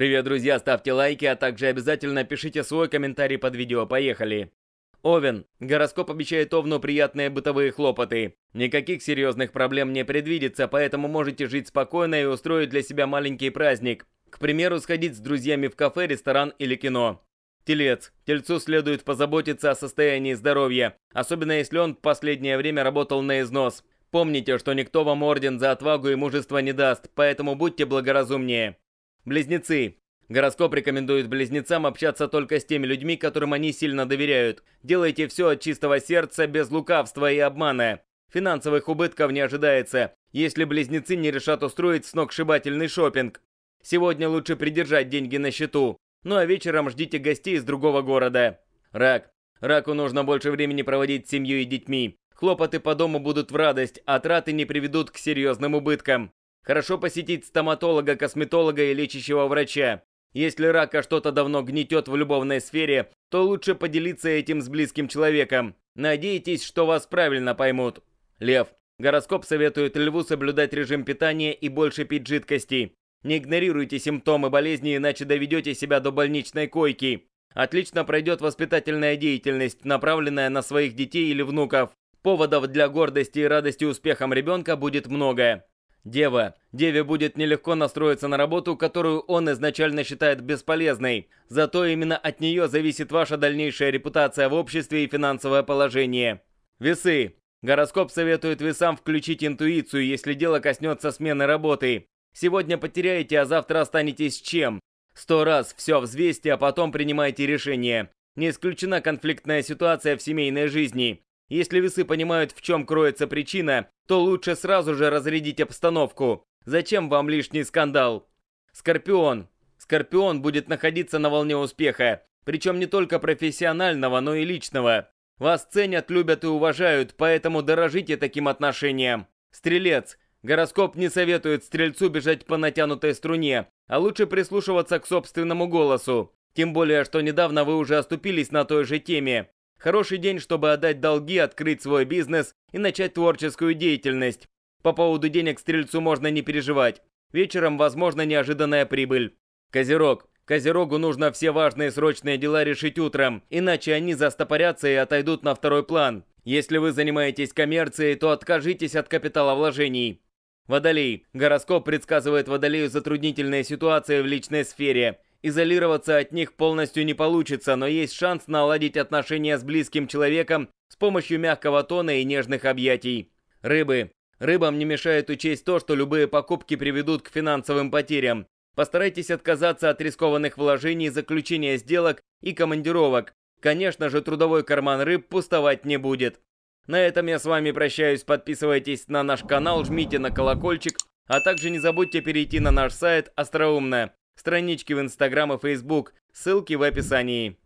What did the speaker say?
Привет, друзья, ставьте лайки, а также обязательно пишите свой комментарий под видео. Поехали! Овен. Гороскоп обещает Овну приятные бытовые хлопоты. Никаких серьезных проблем не предвидится, поэтому можете жить спокойно и устроить для себя маленький праздник. К примеру, сходить с друзьями в кафе, ресторан или кино. Телец. Тельцу следует позаботиться о состоянии здоровья, особенно если он в последнее время работал на износ. Помните, что никто вам орден за отвагу и мужество не даст, поэтому будьте благоразумнее. Близнецы. Гороскоп рекомендует близнецам общаться только с теми людьми, которым они сильно доверяют. Делайте все от чистого сердца, без лукавства и обмана. Финансовых убытков не ожидается, если близнецы не решат устроить сногсшибательный шопинг. Сегодня лучше придержать деньги на счету. Ну а вечером ждите гостей из другого города. Рак. Раку нужно больше времени проводить с семьей и детьми. Хлопоты по дому будут в радость, а траты не приведут к серьезным убыткам. Хорошо посетить стоматолога, косметолога и лечащего врача. Если рака что-то давно гнетет в любовной сфере, то лучше поделиться этим с близким человеком. Надейтесь, что вас правильно поймут. Лев. Гороскоп советует льву соблюдать режим питания и больше пить жидкостей. Не игнорируйте симптомы болезни, иначе доведете себя до больничной койки. Отлично пройдет воспитательная деятельность, направленная на своих детей или внуков. Поводов для гордости и радости успехом ребенка будет многое. Дева. Деве будет нелегко настроиться на работу, которую он изначально считает бесполезной. Зато именно от нее зависит ваша дальнейшая репутация в обществе и финансовое положение. Весы. Гороскоп советует весам включить интуицию, если дело коснется смены работы. Сегодня потеряете, а завтра останетесь чем? Сто раз все взвесьте, а потом принимайте решение. Не исключена конфликтная ситуация в семейной жизни. Если весы понимают, в чем кроется причина, то лучше сразу же разрядить обстановку. Зачем вам лишний скандал? Скорпион. Скорпион будет находиться на волне успеха. Причем не только профессионального, но и личного. Вас ценят, любят и уважают, поэтому дорожите таким отношением. Стрелец. Гороскоп не советует стрельцу бежать по натянутой струне, а лучше прислушиваться к собственному голосу. Тем более, что недавно вы уже оступились на той же теме. Хороший день, чтобы отдать долги, открыть свой бизнес и начать творческую деятельность. По поводу денег стрельцу можно не переживать. Вечером, возможно, неожиданная прибыль. Козерог. Козерогу нужно все важные срочные дела решить утром, иначе они застопорятся и отойдут на второй план. Если вы занимаетесь коммерцией, то откажитесь от капиталовложений. Водолей. Гороскоп предсказывает Водолею затруднительные ситуации в личной сфере. Изолироваться от них полностью не получится, но есть шанс наладить отношения с близким человеком с помощью мягкого тона и нежных объятий. Рыбы. Рыбам не мешает учесть то, что любые покупки приведут к финансовым потерям. Постарайтесь отказаться от рискованных вложений, заключения сделок и командировок. Конечно же, трудовой карман рыб пустовать не будет. На этом я с вами прощаюсь. Подписывайтесь на наш канал, жмите на колокольчик, а также не забудьте перейти на наш сайт Остроумная странички в Инстаграм и Фейсбук, ссылки в описании.